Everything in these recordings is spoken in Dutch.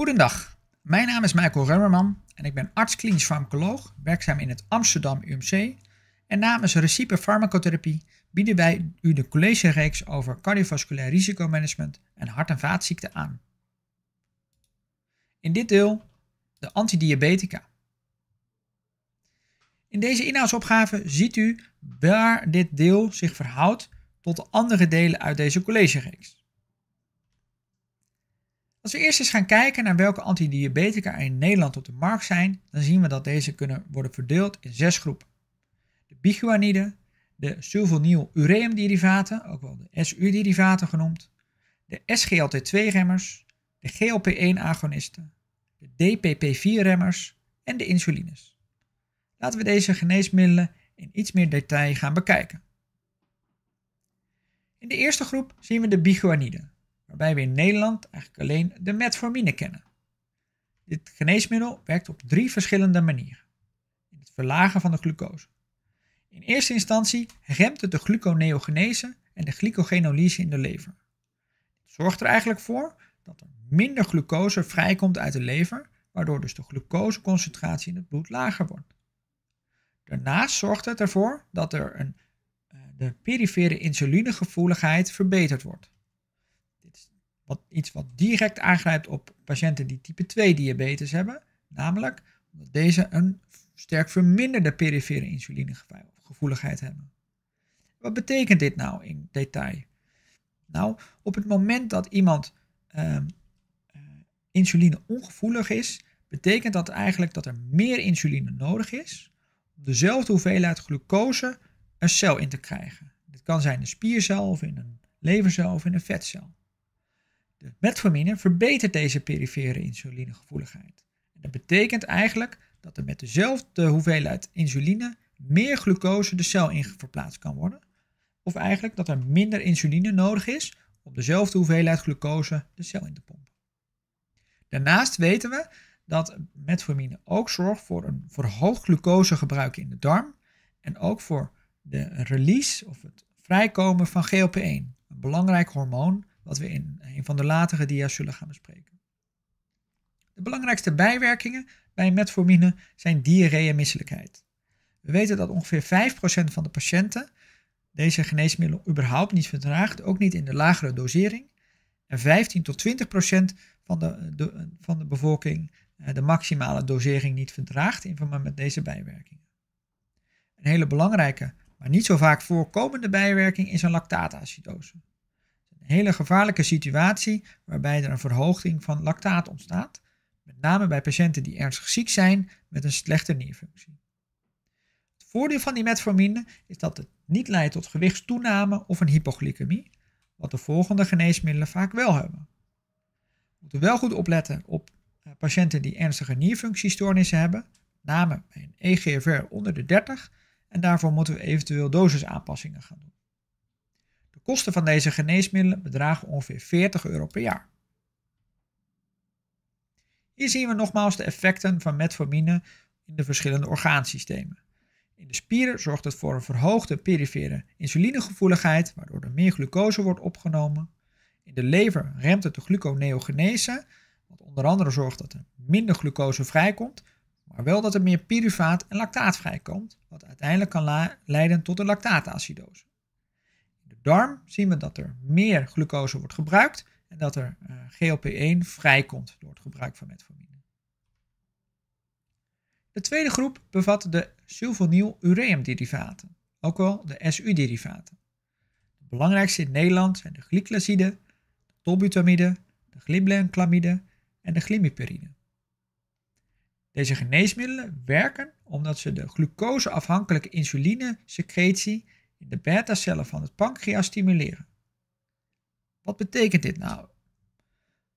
Goedendag, mijn naam is Michael Remmerman en ik ben arts klinisch farmacoloog, werkzaam in het Amsterdam UMC. En namens Recipe Farmacotherapie bieden wij u de collegereeks over cardiovasculair risicomanagement en hart- en vaatziekten aan. In dit deel de antidiabetica. In deze inhoudsopgave ziet u waar dit deel zich verhoudt tot de andere delen uit deze collegereeks. Als we eerst eens gaan kijken naar welke antidiabetica er in Nederland op de markt zijn, dan zien we dat deze kunnen worden verdeeld in zes groepen. De biguaniden, de sulfonyl ureumderivaten, ook wel de SU-derivaten genoemd, de SGLT2-remmers, de GLP1-agonisten, de DPP4-remmers en de insulines. Laten we deze geneesmiddelen in iets meer detail gaan bekijken. In de eerste groep zien we de biguaniden waarbij we in Nederland eigenlijk alleen de metformine kennen. Dit geneesmiddel werkt op drie verschillende manieren. In het verlagen van de glucose. In eerste instantie remt het de gluconeogenese en de glycogenolyse in de lever. Het zorgt er eigenlijk voor dat er minder glucose vrijkomt uit de lever, waardoor dus de glucoseconcentratie in het bloed lager wordt. Daarnaast zorgt het ervoor dat er een, eh, de perifere insulinegevoeligheid verbeterd wordt wat, iets wat direct aangrijpt op patiënten die type 2 diabetes hebben, namelijk omdat deze een sterk verminderde perifere insulinegevoeligheid hebben. Wat betekent dit nou in detail? Nou, op het moment dat iemand uh, insuline ongevoelig is, betekent dat eigenlijk dat er meer insuline nodig is om dezelfde hoeveelheid glucose een cel in te krijgen. Dit kan zijn in een spiercel of in een levercel of in een vetcel. De metformine verbetert deze perifere insulinegevoeligheid. En dat betekent eigenlijk dat er met dezelfde hoeveelheid insuline meer glucose de cel in verplaatst kan worden. Of eigenlijk dat er minder insuline nodig is om dezelfde hoeveelheid glucose de cel in te pompen. Daarnaast weten we dat metformine ook zorgt voor een verhoogd glucosegebruik in de darm en ook voor de release of het vrijkomen van GLP-1, een belangrijk hormoon wat we in een van de latere dia's zullen gaan bespreken. De belangrijkste bijwerkingen bij metformine zijn diarree en misselijkheid. We weten dat ongeveer 5% van de patiënten deze geneesmiddelen überhaupt niet verdraagt, ook niet in de lagere dosering. En 15 tot 20% van de, van de bevolking eh, de maximale dosering niet verdraagt in verband met deze bijwerkingen. Een hele belangrijke, maar niet zo vaak voorkomende bijwerking is een lactaatacidose hele gevaarlijke situatie waarbij er een verhoging van lactaat ontstaat, met name bij patiënten die ernstig ziek zijn met een slechte nierfunctie. Het voordeel van die metformine is dat het niet leidt tot gewichtstoename of een hypoglycemie, wat de volgende geneesmiddelen vaak wel hebben. We moeten wel goed opletten op eh, patiënten die ernstige nierfunctiestoornissen hebben, name bij een EGFR onder de 30, en daarvoor moeten we eventueel dosisaanpassingen gaan doen. De kosten van deze geneesmiddelen bedragen ongeveer 40 euro per jaar. Hier zien we nogmaals de effecten van metformine in de verschillende orgaansystemen. In de spieren zorgt het voor een verhoogde perifere insulinegevoeligheid, waardoor er meer glucose wordt opgenomen. In de lever remt het de gluconeogenese, wat onder andere zorgt dat er minder glucose vrijkomt, maar wel dat er meer pyruvaat en lactaat vrijkomt, wat uiteindelijk kan leiden tot een lactaatacidose darm zien we dat er meer glucose wordt gebruikt en dat er uh, eh, GLP-1 vrijkomt door het gebruik van metformine. De tweede groep bevat de sulfonyl ook wel de SU-derivaten. De belangrijkste in Nederland zijn de glyclaside, de tolbutamide, de gliblenclamide en de glimipirine. Deze geneesmiddelen werken omdat ze de glucoseafhankelijke insuline secretie de beta-cellen van het pancreas stimuleren. Wat betekent dit nou?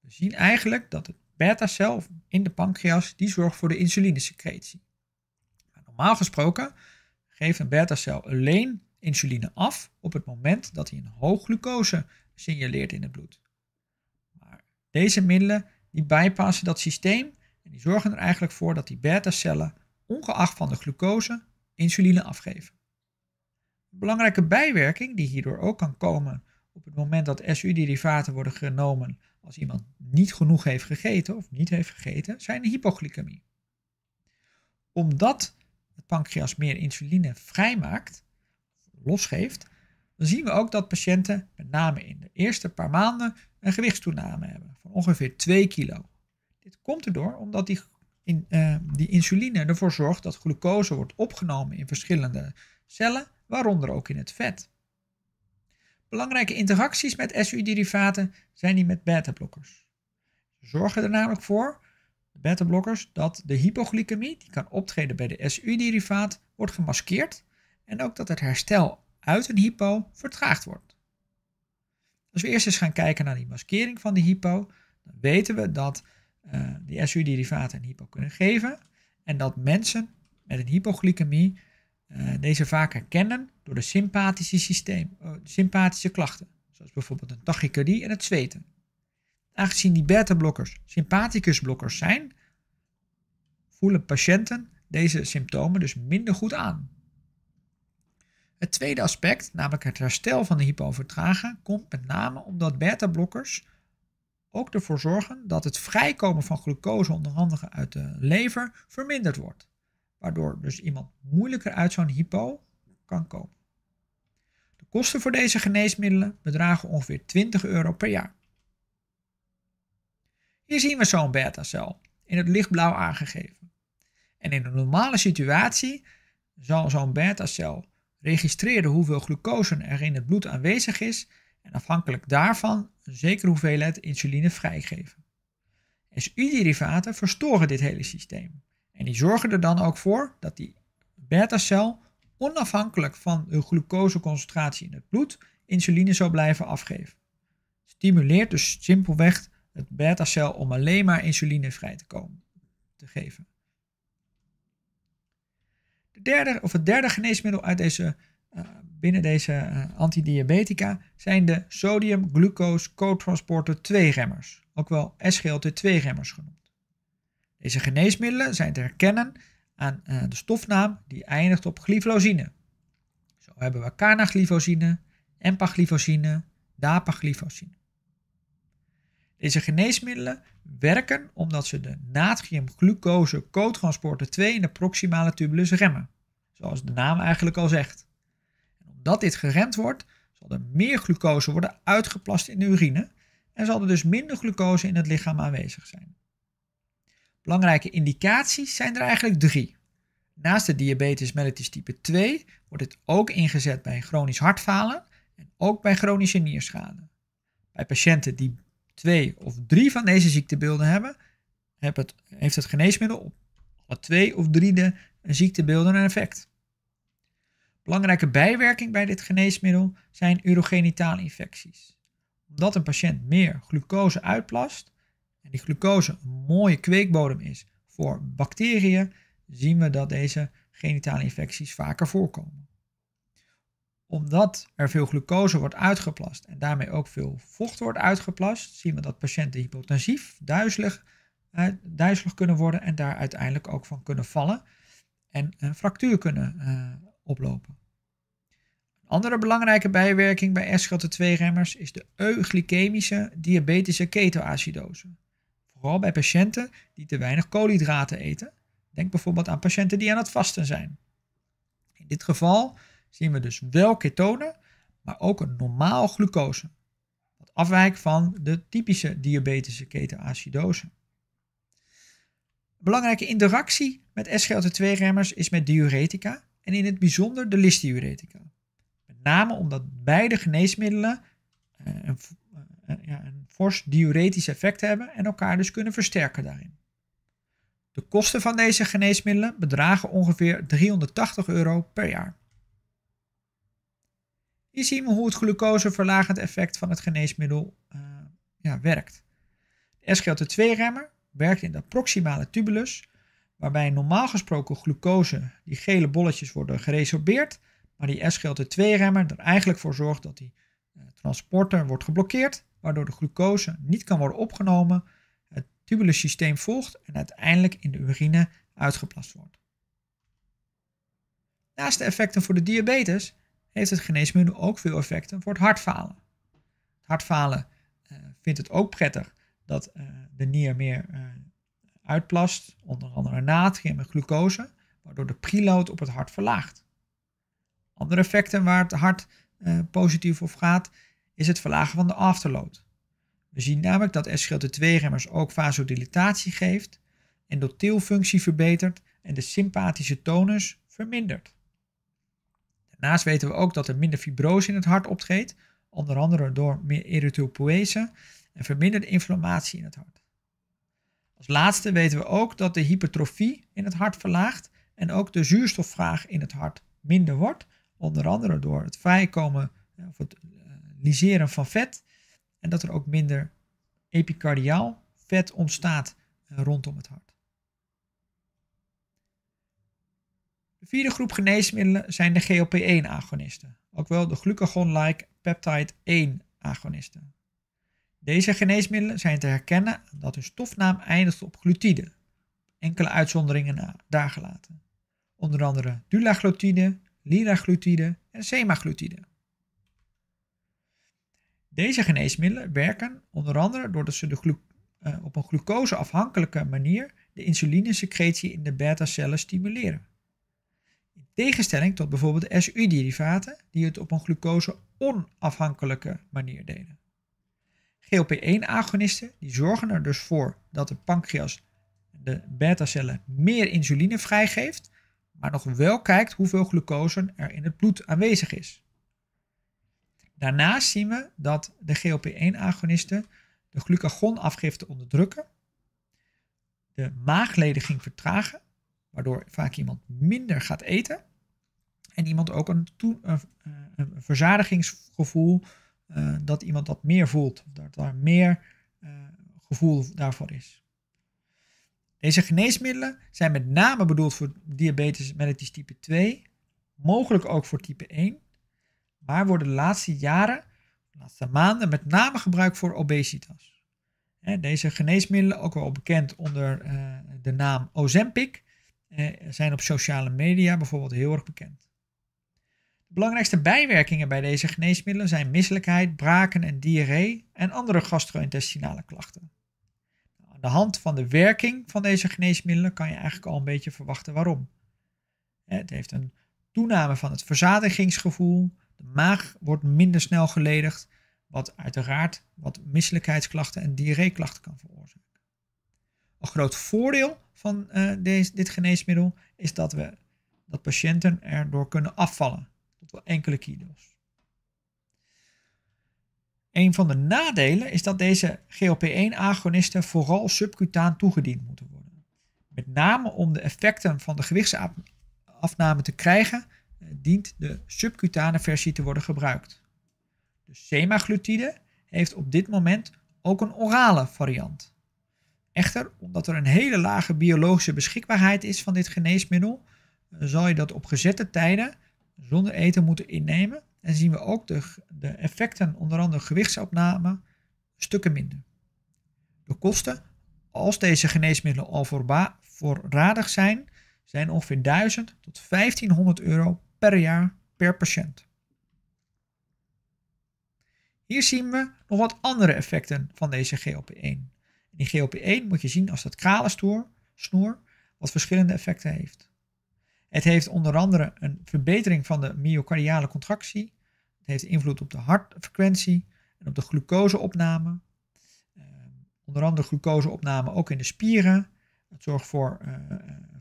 We zien eigenlijk dat de beta-cel in de pancreas die zorgt voor de insulinesecretie. Nou, normaal gesproken geeft een beta-cel alleen insuline af op het moment dat hij een hoog glucose signaleert in het bloed. Maar deze middelen die bypassen dat systeem en die zorgen er eigenlijk voor dat die beta-cellen ongeacht van de glucose insuline afgeven belangrijke bijwerking die hierdoor ook kan komen op het moment dat SU-derivaten worden genomen als iemand niet genoeg heeft gegeten of niet heeft gegeten, zijn hypoglycemie. Omdat het pancreas meer insuline vrijmaakt, losgeeft, dan zien we ook dat patiënten, met name in de eerste paar maanden, een gewichtstoename hebben van ongeveer 2 kilo. Dit komt erdoor omdat die, in, eh, die insuline ervoor zorgt dat glucose wordt opgenomen in verschillende cellen waaronder ook in het vet. Belangrijke interacties met SU-derivaten zijn die met beta-blokkers. Ze zorgen er namelijk voor, de beta-blokkers, dat de hypoglycemie die kan optreden bij de SU-derivaat wordt gemaskeerd en ook dat het herstel uit een hypo vertraagd wordt. Als we eerst eens gaan kijken naar die maskering van de hypo, dan weten we dat uh, eh, die SU-derivaten een hypo kunnen geven en dat mensen met een hypoglycemie eh, deze vaak herkennen door de sympathische, systeem, eh, sympathische klachten, zoals bijvoorbeeld een tachycardie en het zweten. Aangezien die beta-blokkers sympathicusblokkers zijn, voelen patiënten deze symptomen dus minder goed aan. Het tweede aspect, namelijk het herstel van de hypovertragen, komt met name omdat beta-blokkers ook ervoor zorgen dat het vrijkomen van glucose onder andere uit de lever verminderd wordt waardoor dus iemand moeilijker uit zo'n hypo kan komen. De kosten voor deze geneesmiddelen bedragen ongeveer 20 euro per jaar. Hier zien we zo'n betacel, in het lichtblauw aangegeven. En in een normale situatie zal zo'n beta-cel registreren hoeveel glucose er in het bloed aanwezig is en afhankelijk daarvan een zekere hoeveelheid insuline vrijgeven. SU-derivaten verstoren dit hele systeem. En die zorgen er dan ook voor dat die beta-cel onafhankelijk van de glucoseconcentratie in het bloed insuline zou blijven afgeven. Stimuleert dus simpelweg het beta-cel om alleen maar insuline vrij te, komen, te geven. De derde, of het derde geneesmiddel uit deze, eh, binnen deze uh, antidiabetica zijn de sodium-glucose-cotransporter 2-remmers, ook wel SGLT2-remmers genoemd. Deze geneesmiddelen zijn te herkennen aan eh, de stofnaam die eindigt op glyfosine. Zo hebben we carnaglyfosine, empaglyfosine, dapaglyfosine. Deze geneesmiddelen werken omdat ze de natriumglucose-cotransporter 2 in de proximale tubulus remmen, zoals de naam eigenlijk al zegt. En omdat dit geremd wordt, zal er meer glucose worden uitgeplast in de urine en zal er dus minder glucose in het lichaam aanwezig zijn. Belangrijke indicaties zijn er eigenlijk drie. Naast de diabetes mellitus type 2 wordt het ook ingezet bij chronisch hartfalen en ook bij chronische nierschade. Bij patiënten die twee of drie van deze ziektebeelden hebben, heeft het geneesmiddel op alle twee of drie de ziektebeelden een effect. Belangrijke bijwerking bij dit geneesmiddel zijn urogenitale infecties. Omdat een patiënt meer glucose uitplast, en die glucose een mooie kweekbodem is voor bacteriën, zien we dat deze genitale infecties vaker voorkomen. Omdat er veel glucose wordt uitgeplast en daarmee ook veel vocht wordt uitgeplast, zien we dat patiënten hypotensief, duizelig, eh, duizelig kunnen worden en daar uiteindelijk ook van kunnen vallen en een fractuur kunnen eh, oplopen. Een andere belangrijke bijwerking bij SGLT2-remmers is de euglycemische diabetische ketoacidose. Vooral bij patiënten die te weinig koolhydraten eten. Denk bijvoorbeeld aan patiënten die aan het vasten zijn. In dit geval zien we dus wel ketonen, maar ook een normaal glucose. Wat afwijkt van de typische diabetische ketoacidose. Een belangrijke interactie met SGLT2-remmers is met diuretica en in het bijzonder de listdiuretica. Met name omdat beide geneesmiddelen eh, een, eh, diuretisch effect hebben en elkaar dus kunnen versterken daarin. De kosten van deze geneesmiddelen bedragen ongeveer 380 euro per jaar. Hier zien we hoe het glucoseverlagend effect van het geneesmiddel eh, ja, werkt. De SGLT2-remmer werkt in de proximale tubulus, waarbij normaal gesproken glucose, die gele bolletjes, worden geresorbeerd, maar die SGLT2-remmer er eigenlijk voor zorgt dat die eh, transporter wordt geblokkeerd waardoor de glucose niet kan worden opgenomen, het tubule systeem volgt en uiteindelijk in de urine uitgeplast wordt. Naast de effecten voor de diabetes heeft het geneesmiddel ook veel effecten voor het hartfalen. Het hartfalen eh, vindt het ook prettig dat eh, de nier meer eh, uitplast, onder andere natrium en glucose, waardoor de preload op het hart verlaagt. Andere effecten waar het hart eh, positief op gaat is het verlagen van de afterload. We zien namelijk dat SGLT2-remmers ook vasodilatatie geeft, endotheelfunctie verbetert en de sympathische tonus vermindert. Daarnaast weten we ook dat er minder fibrose in het hart optreedt, onder andere door meer erythropoëse en verminderde inflammatie in het hart. Als laatste weten we ook dat de hypertrofie in het hart verlaagt en ook de zuurstofvraag in het hart minder wordt, onder andere door het vrijkomen eh, of het lyseren van vet en dat er ook minder epicardiaal vet ontstaat eh, rondom het hart. De vierde groep geneesmiddelen zijn de GLP-1-agonisten, ook wel de glucagon-like peptide-1-agonisten. Deze geneesmiddelen zijn te herkennen dat hun stofnaam eindigt op glutide, enkele uitzonderingen daargelaten. Onder andere dulaglutide, liraglutide en semaglutide. Deze geneesmiddelen werken onder andere doordat ze eh, op een glucoseafhankelijke manier de insulinesecretie in de beta-cellen stimuleren. In tegenstelling tot bijvoorbeeld de SU-derivaten die het op een glucose-onafhankelijke manier delen. GLP-1-agonisten die zorgen er dus voor dat de pancreas de beta-cellen meer insuline vrijgeeft, maar nog wel kijkt hoeveel glucose er in het bloed aanwezig is. Daarnaast zien we dat de GLP-1-agonisten de glucagonafgifte onderdrukken, de maaglediging vertragen, waardoor vaak iemand minder gaat eten en iemand ook een, verzadigingsgevoel, eh, dat iemand dat meer voelt, dat er meer eh, gevoel daarvoor is. Deze geneesmiddelen zijn met name bedoeld voor diabetes mellitus type 2, mogelijk ook voor type 1, maar worden de laatste jaren, de laatste maanden, met name gebruikt voor obesitas. Deze geneesmiddelen, ook wel bekend onder eh, de naam Ozempic, eh, zijn op sociale media bijvoorbeeld heel erg bekend. De belangrijkste bijwerkingen bij deze geneesmiddelen zijn misselijkheid, braken en diarree en andere gastrointestinale klachten. Nou, aan de hand van de werking van deze geneesmiddelen kan je eigenlijk al een beetje verwachten waarom. Het heeft een toename van het verzadigingsgevoel, maag wordt minder snel geledigd, wat uiteraard wat misselijkheidsklachten en diarreeklachten kan veroorzaken. Een groot voordeel van eh, deze, dit geneesmiddel is dat, we, dat patiënten erdoor kunnen afvallen, tot wel enkele kilo's. Een van de nadelen is dat deze GLP-1-agonisten vooral subcutaan toegediend moeten worden. Met name om de effecten van de gewichtsafname te krijgen, eh, dient de subcutane versie te worden gebruikt. De semaglutide heeft op dit moment ook een orale variant. Echter, omdat er een hele lage biologische beschikbaarheid is van dit geneesmiddel, eh, zal je dat op gezette tijden zonder eten moeten innemen. En zien we ook de, de effecten, onder andere gewichtsopname, stukken minder. De kosten, als deze geneesmiddelen al voorradig zijn, zijn ongeveer 1000 tot 1500 euro per jaar per patiënt. Hier zien we nog wat andere effecten van deze GLP-1. Die GLP-1 moet je zien als dat kale snoer, wat verschillende effecten heeft. Het heeft onder andere een verbetering van de myocardiale contractie. Het heeft invloed op de hartfrequentie en op de glucoseopname. Eh, onder andere glucoseopname ook in de spieren. Het zorgt voor eh,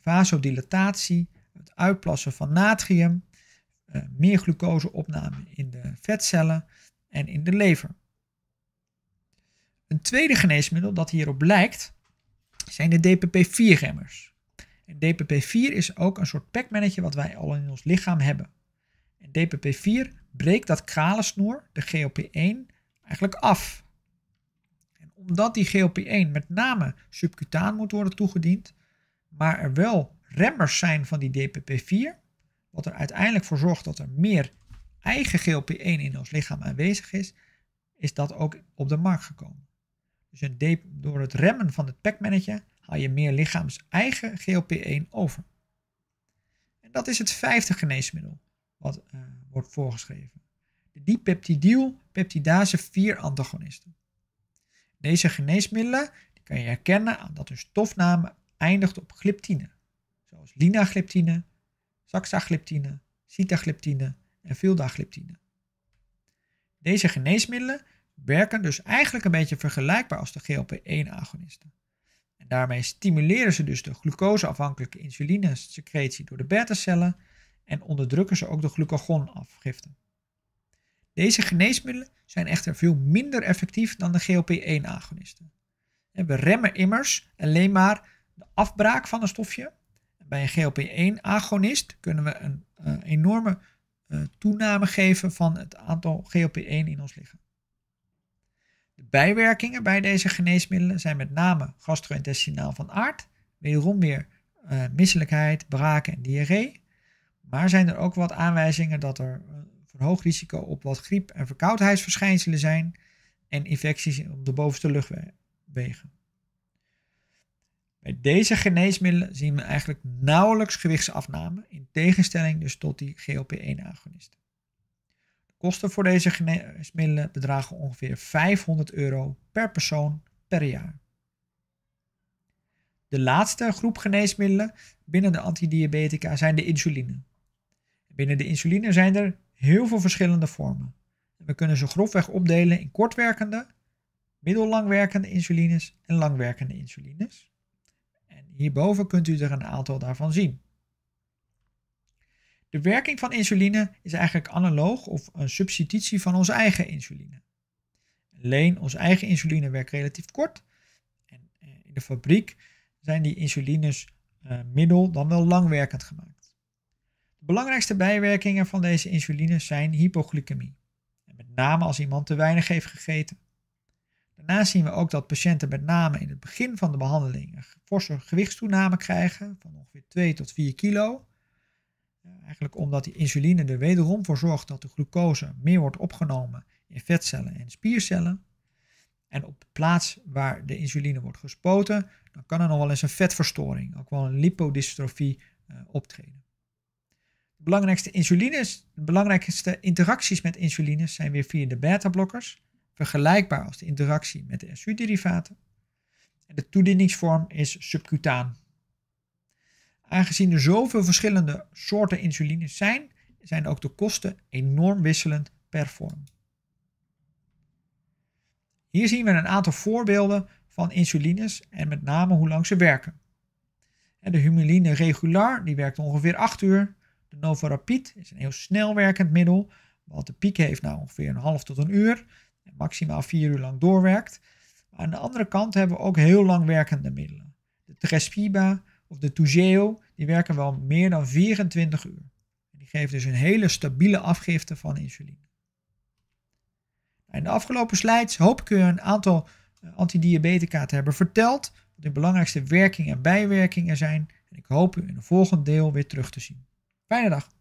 vasodilatatie, het uitplassen van natrium, eh, meer glucoseopname in de vetcellen en in de lever. Een tweede geneesmiddel dat hierop lijkt zijn de DPP-4-remmers. DPP-4 is ook een soort packmannetje wat wij al in ons lichaam hebben. En DPP-4 breekt dat kralensnoer, de GLP-1, eigenlijk af. En omdat die GLP-1 met name subcutaan moet worden toegediend, maar er wel remmers zijn van die DPP-4, wat er uiteindelijk voor zorgt dat er meer eigen GLP-1 in ons lichaam aanwezig is, is dat ook op de markt gekomen. Dus een door het remmen van het pacmannetje haal je meer lichaams eigen GLP-1 over. En dat is het vijfde geneesmiddel wat eh, wordt voorgeschreven. De dipeptidyl peptidase 4 antagonisten. Deze geneesmiddelen die kan je herkennen aan dat de stofname eindigt op gliptine, zoals linagliptine, saxagliptine, sitagliptine en vildagliptine. Deze geneesmiddelen werken dus eigenlijk een beetje vergelijkbaar als de GLP-1-agonisten. En daarmee stimuleren ze dus de glucoseafhankelijke insulinesecretie door de beta-cellen en onderdrukken ze ook de glucagonafgifte. Deze geneesmiddelen zijn echter veel minder effectief dan de GLP-1-agonisten. We remmen immers alleen maar de afbraak van een stofje bij een GLP-1-agonist kunnen we een eh, enorme eh, toename geven van het aantal GLP-1 in ons lichaam. De bijwerkingen bij deze geneesmiddelen zijn met name gastrointestinaal van aard, wederom weer eh, misselijkheid, braken en diarree. Maar zijn er ook wat aanwijzingen dat er een verhoogd risico op wat griep- en verkoudheidsverschijnselen zijn en infecties op de bovenste luchtwegen. Bij deze geneesmiddelen zien we eigenlijk nauwelijks gewichtsafname, in tegenstelling dus tot die GLP-1-agonisten. De kosten voor deze geneesmiddelen bedragen ongeveer 500 euro per persoon per jaar. De laatste groep geneesmiddelen binnen de antidiabetica zijn de insuline. Binnen de insuline zijn er heel veel verschillende vormen. We kunnen ze grofweg opdelen in kortwerkende, middellangwerkende insulines en langwerkende insulines. Hierboven kunt u er een aantal daarvan zien. De werking van insuline is eigenlijk analoog of een substitutie van onze eigen insuline. Alleen onze eigen insuline werkt relatief kort. En eh, in de fabriek zijn die insulines eh, middel dan wel langwerkend gemaakt. De belangrijkste bijwerkingen van deze insuline zijn hypoglycemie. met name als iemand te weinig heeft gegeten. Daarnaast zien we ook dat patiënten met name in het begin van de behandeling een forse gewichtstoename krijgen van ongeveer 2 tot 4 kilo. Eigenlijk omdat die insuline er wederom voor zorgt dat de glucose meer wordt opgenomen in vetcellen en spiercellen. En op de plaats waar de insuline wordt gespoten, dan kan er nog wel eens een vetverstoring, ook wel een lipodystrofie eh, optreden. De belangrijkste, insulines, de belangrijkste interacties met insulines zijn weer via de beta-blokkers vergelijkbaar als de interactie met de SU-derivaten. En de toedieningsvorm is subcutaan. Aangezien er zoveel verschillende soorten insulines zijn, zijn ook de kosten enorm wisselend per vorm. Hier zien we een aantal voorbeelden van insulines en met name hoe lang ze werken. De humuline Regular die werkt ongeveer 8 uur. De Novorapid is een heel snel werkend middel, wat de piek heeft nou ongeveer een half tot een uur maximaal vier uur lang doorwerkt. aan de andere kant hebben we ook heel lang werkende middelen. De Trespiba of de Toujeo die werken wel meer dan 24 uur. Die geven dus een hele stabiele afgifte van insuline. In de afgelopen slides hoop ik u een aantal eh, antidiabetica te hebben verteld, wat de belangrijkste werkingen en bijwerkingen zijn. En ik hoop u in een volgend deel weer terug te zien. Fijne dag!